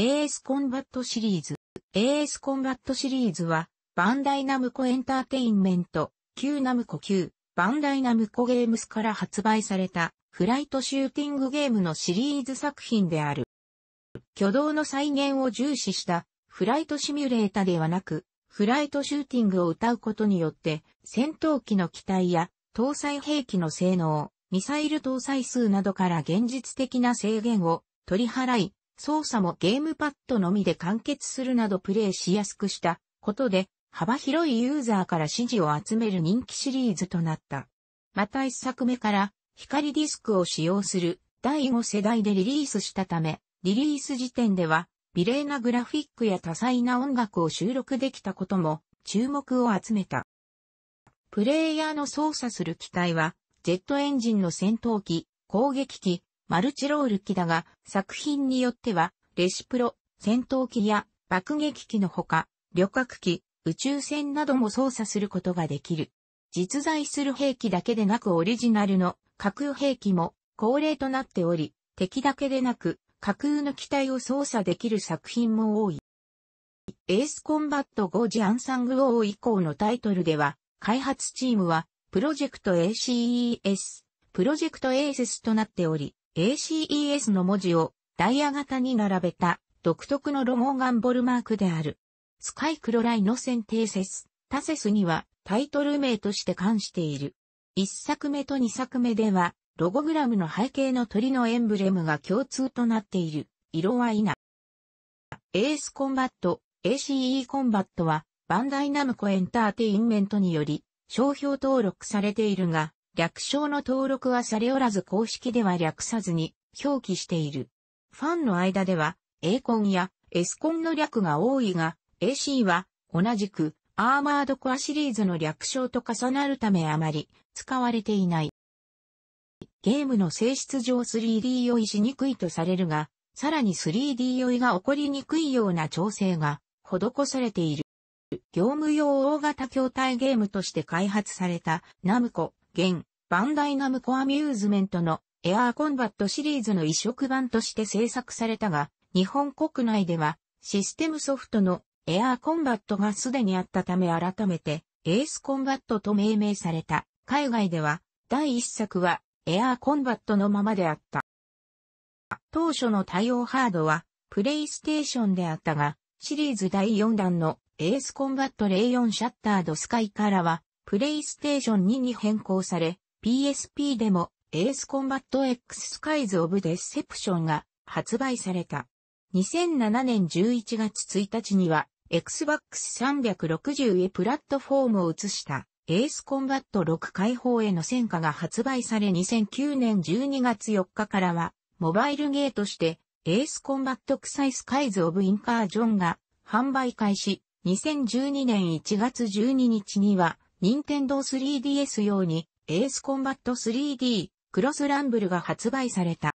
AS コンバットシリーズ。AS コンバットシリーズは、バンダイナムコエンターテインメント、旧ナムコ旧、バンダイナムコゲームスから発売された、フライトシューティングゲームのシリーズ作品である。挙動の再現を重視した、フライトシミュレータではなく、フライトシューティングを歌うことによって、戦闘機の機体や、搭載兵器の性能、ミサイル搭載数などから現実的な制限を取り払い、操作もゲームパッドのみで完結するなどプレイしやすくしたことで幅広いユーザーから支持を集める人気シリーズとなった。また一作目から光ディスクを使用する第5世代でリリースしたため、リリース時点では美麗なグラフィックや多彩な音楽を収録できたことも注目を集めた。プレイヤーの操作する機体は、ジェットエンジンの戦闘機、攻撃機、マルチロール機だが、作品によっては、レシプロ、戦闘機や爆撃機のほか、旅客機、宇宙船なども操作することができる。実在する兵器だけでなくオリジナルの架空兵器も恒例となっており、敵だけでなく架空の機体を操作できる作品も多い。エースコンバット5ジアンサング王以降のタイトルでは、開発チームは、プロジェクト ACES、プロジェクト ACES となっており、ACES の文字をダイヤ型に並べた独特のロゴガンボルマークである。スカイクロライノセンテーセス、タセスにはタイトル名として関している。1作目と2作目では、ロゴグラムの背景の鳥のエンブレムが共通となっている。色はな。エースコンバット、ACE コンバットは、バンダイナムコエンターテインメントにより、商標登録されているが、略称の登録はされおらず公式では略さずに表記している。ファンの間では、エーコンやエスコンの略が多いが、AC は同じくアーマードコアシリーズの略称と重なるためあまり使われていない。ゲームの性質上 3D 酔いしにくいとされるが、さらに 3D 酔いが起こりにくいような調整が施されている。業務用大型筐体ゲームとして開発されたナムコ現、バンダイナムコアミューズメントのエアーコンバットシリーズの移植版として制作されたが、日本国内ではシステムソフトのエアーコンバットがすでにあったため改めてエースコンバットと命名された。海外では第一作はエアーコンバットのままであった。当初の対応ハードはプレイステーションであったが、シリーズ第4弾のエースコンバット04シャッタードスカイからはプレイステーション2に変更され、PSP でもエースコンバット X スカイズ・オブ・デッセプションが発売された。2007年11月1日には、Xbox 360へプラットフォームを移したエースコンバット6解放への戦果が発売され2009年12月4日からは、モバイルゲーとしてエースコンバット臭いスカイズ・オブ・インカージョンが販売開始、2012年1月12日には、任天堂 3DS 用にエースコンバット 3D クロスランブルが発売された。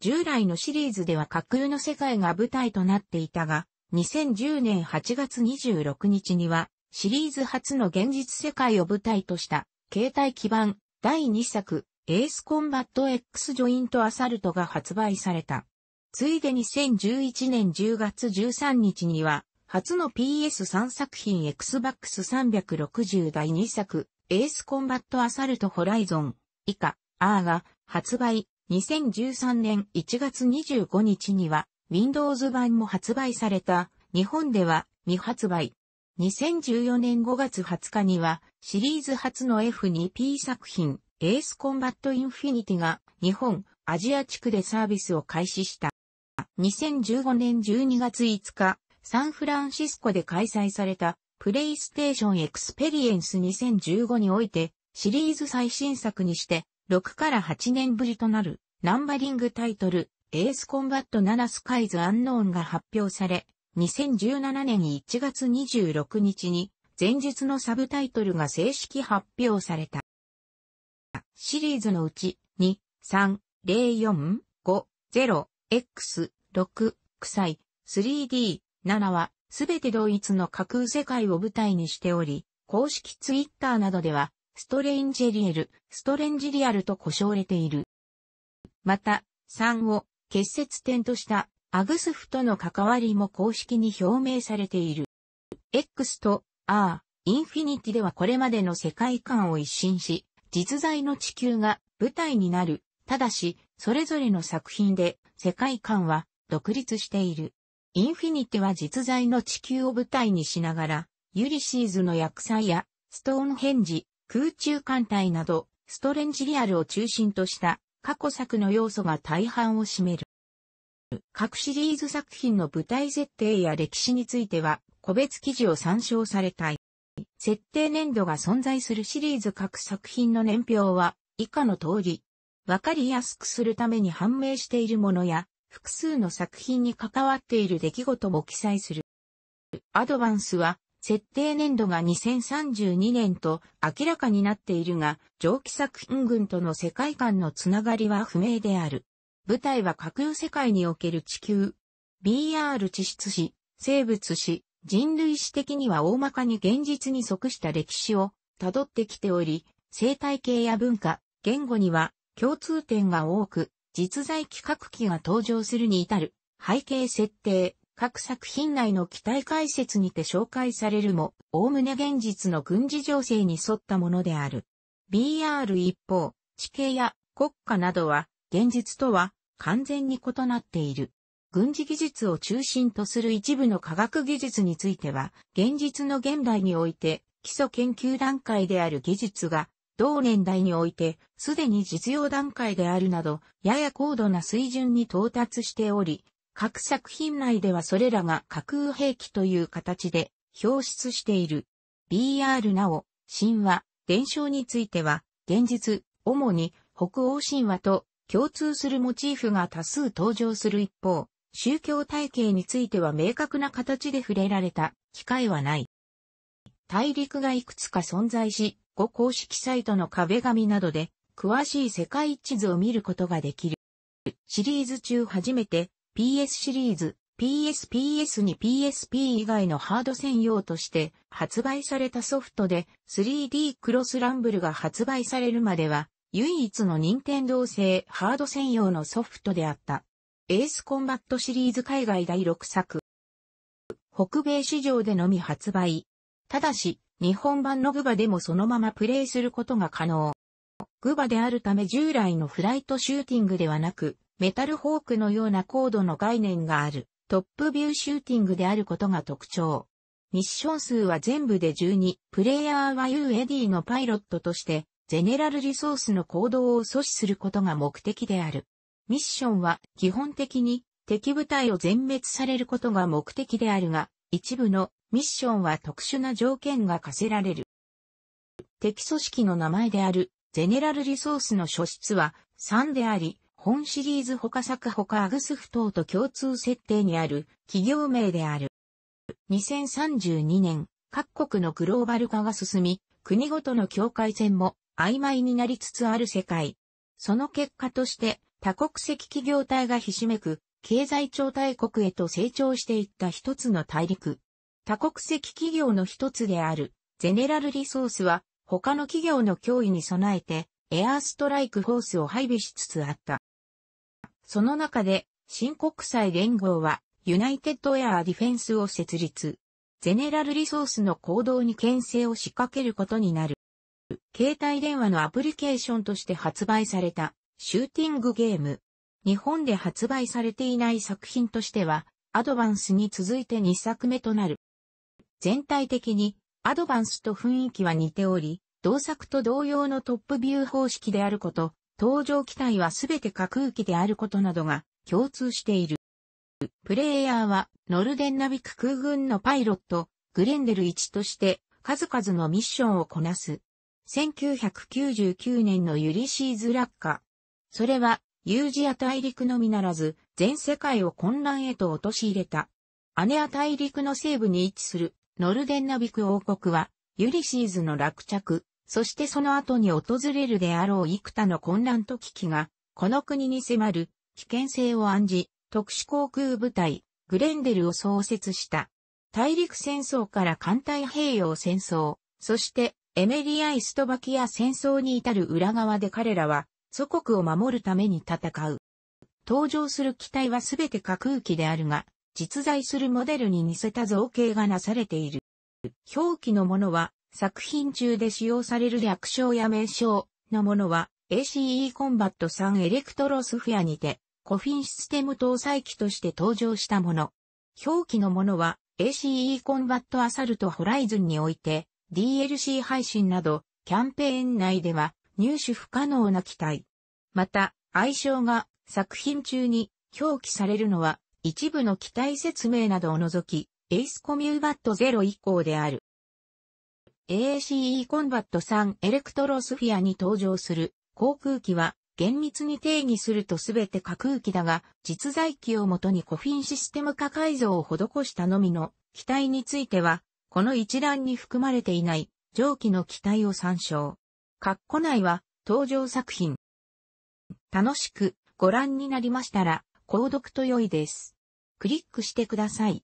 従来のシリーズでは架空の世界が舞台となっていたが、2010年8月26日にはシリーズ初の現実世界を舞台とした携帯基盤第2作エースコンバット X ジョイントアサルトが発売された。ついで2011年10月13日には初の PS3 作品 Xbox 360第2作、エースコンバットアサルトホライゾン、以下、R が発売、2013年1月25日には、Windows 版も発売された、日本では未発売。2014年5月20日には、シリーズ初の F2P 作品、エースコンバットインフィニティが、日本、アジア地区でサービスを開始した。2015年12月5日、サンフランシスコで開催されたプレイステーションエクスペリエンス2015においてシリーズ最新作にして6から8年ぶりとなるナンバリングタイトルエースコンバット7スカイズアンノーンが発表され2017年1月26日に前述のサブタイトルが正式発表された。シリーズのうち2、3、0、4、5、0、X、6、臭い、3D、7は、すべてドイツの架空世界を舞台にしており、公式ツイッターなどでは、ストレインジェリエル、ストレンジリアルと呼称れている。また、3を結節点としたアグスフとの関わりも公式に表明されている。X と R、インフィニティではこれまでの世界観を一新し、実在の地球が舞台になる。ただし、それぞれの作品で世界観は独立している。インフィニティは実在の地球を舞台にしながら、ユリシーズの厄災や、ストーンヘンジ、空中艦隊など、ストレンジリアルを中心とした過去作の要素が大半を占める。各シリーズ作品の舞台設定や歴史については、個別記事を参照されたい。設定年度が存在するシリーズ各作品の年表は、以下の通り、わかりやすくするために判明しているものや、複数の作品に関わっている出来事も記載する。アドバンスは、設定年度が2032年と明らかになっているが、蒸気作品群との世界観のつながりは不明である。舞台は架空世界における地球。BR 地質史、生物史、人類史的には大まかに現実に即した歴史を辿ってきており、生態系や文化、言語には共通点が多く、実在企画機が登場するに至る背景設定、各作品内の機体解説にて紹介されるも、おおむね現実の軍事情勢に沿ったものである。BR 一方、地形や国家などは、現実とは完全に異なっている。軍事技術を中心とする一部の科学技術については、現実の現代において基礎研究段階である技術が同年代において、すでに実用段階であるなど、やや高度な水準に到達しており、各作品内ではそれらが架空兵器という形で表出している。BR なお、神話、伝承については、現実、主に北欧神話と共通するモチーフが多数登場する一方、宗教体系については明確な形で触れられた機会はない。大陸がいくつか存在し、語公式サイトの壁紙などで、詳しい世界地図を見ることができる。シリーズ中初めて PS シリーズ、PSPS に PSP 以外のハード専用として発売されたソフトで 3D クロスランブルが発売されるまでは唯一の任天堂製ハード専用のソフトであった。エースコンバットシリーズ海外第6作。北米市場でのみ発売。ただし、日本版のグバでもそのままプレイすることが可能。グバであるため従来のフライトシューティングではなく、メタルホークのような高度の概念がある、トップビューシューティングであることが特徴。ミッション数は全部で12、プレイヤーは U エ d のパイロットとして、ゼネラルリソースの行動を阻止することが目的である。ミッションは基本的に敵部隊を全滅されることが目的であるが、一部のミッションは特殊な条件が課せられる。敵組織の名前である、ゼネラルリソースの書質は3であり、本シリーズ他作他アグスフ等と共通設定にある企業名である。2032年、各国のグローバル化が進み、国ごとの境界線も曖昧になりつつある世界。その結果として、多国籍企業体がひしめく、経済超大国へと成長していった一つの大陸。多国籍企業の一つである、ゼネラルリソースは、他の企業の脅威に備えて、エアーストライクフォースを配備しつつあった。その中で、新国際連合は、ユナイテッドエアーディフェンスを設立。ゼネラルリソースの行動に牽制を仕掛けることになる。携帯電話のアプリケーションとして発売されたシューティングゲーム。日本で発売されていない作品としては、アドバンスに続いて2作目となる。全体的にアドバンスと雰囲気は似ており、同作と同様のトップビュー方式であること、登場機体はすべて架空機であることなどが共通している。プレイヤーはノルデンナビク空軍のパイロット、グレンデル1として数々のミッションをこなす。1999年のユリシーズ落下。それは、ユージア大陸のみならず、全世界を混乱へと陥れた。アネア大陸の西部に位置するノルデンナビク王国は、ユリシーズの落着、そしてその後に訪れるであろう幾多の混乱と危機が、この国に迫る危険性を暗示、特殊航空部隊、グレンデルを創設した。大陸戦争から艦隊平洋戦争、そしてエメリア・イストバキア戦争に至る裏側で彼らは祖国を守るために戦う。登場する機体はすべて架空機であるが、実在するモデルに似せた造形がなされている。表記のものは、作品中で使用される略称や名称のものは、ACE コンバット3エレクトロスフェアにて、コフィンシステム搭載機として登場したもの。表記のものは、ACE コンバットアサルトホライズンにおいて、DLC 配信など、キャンペーン内では入手不可能な機体。また、愛称が作品中に表記されるのは一部の機体説明などを除き、エイスコミューバット0以降である。a c e コンバット3エレクトロスフィアに登場する航空機は厳密に定義するとすべて架空機だが実在機をもとにコフィンシステム化改造を施したのみの機体についてはこの一覧に含まれていない上記の機体を参照。括弧内は登場作品。楽しくご覧になりましたら購読と良いです。クリックしてください。